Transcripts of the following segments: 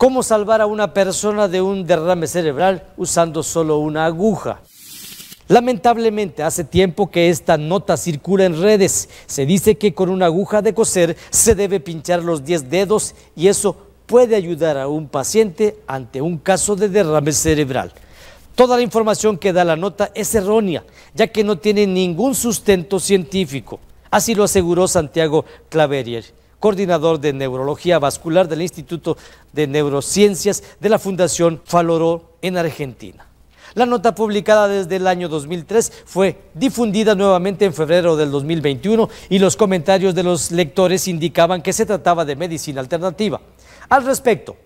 ¿Cómo salvar a una persona de un derrame cerebral usando solo una aguja? Lamentablemente, hace tiempo que esta nota circula en redes. Se dice que con una aguja de coser se debe pinchar los 10 dedos y eso puede ayudar a un paciente ante un caso de derrame cerebral. Toda la información que da la nota es errónea, ya que no tiene ningún sustento científico. Así lo aseguró Santiago Claverier coordinador de Neurología Vascular del Instituto de Neurociencias de la Fundación Faloró en Argentina. La nota publicada desde el año 2003 fue difundida nuevamente en febrero del 2021 y los comentarios de los lectores indicaban que se trataba de medicina alternativa. Al respecto,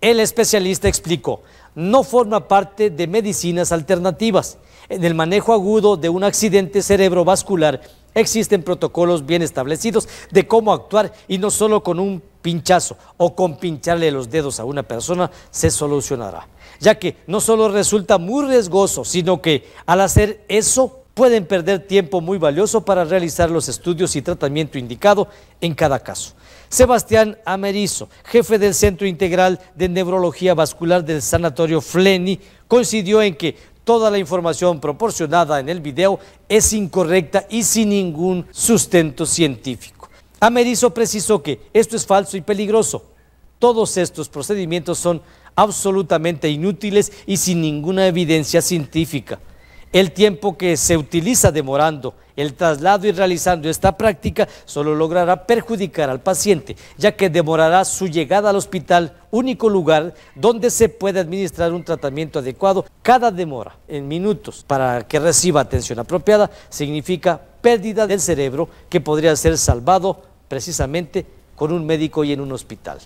el especialista explicó, no forma parte de medicinas alternativas. En el manejo agudo de un accidente cerebrovascular, Existen protocolos bien establecidos de cómo actuar y no solo con un pinchazo o con pincharle los dedos a una persona se solucionará, ya que no solo resulta muy riesgoso, sino que al hacer eso pueden perder tiempo muy valioso para realizar los estudios y tratamiento indicado en cada caso. Sebastián Amerizo, jefe del Centro Integral de Neurología Vascular del Sanatorio Fleni, coincidió en que toda la información proporcionada en el video es incorrecta y sin ningún sustento científico. Amerizo precisó que esto es falso y peligroso. Todos estos procedimientos son absolutamente inútiles y sin ninguna evidencia científica. El tiempo que se utiliza demorando el traslado y realizando esta práctica solo logrará perjudicar al paciente, ya que demorará su llegada al hospital, único lugar donde se puede administrar un tratamiento adecuado. Cada demora en minutos para que reciba atención apropiada significa pérdida del cerebro que podría ser salvado precisamente con un médico y en un hospital.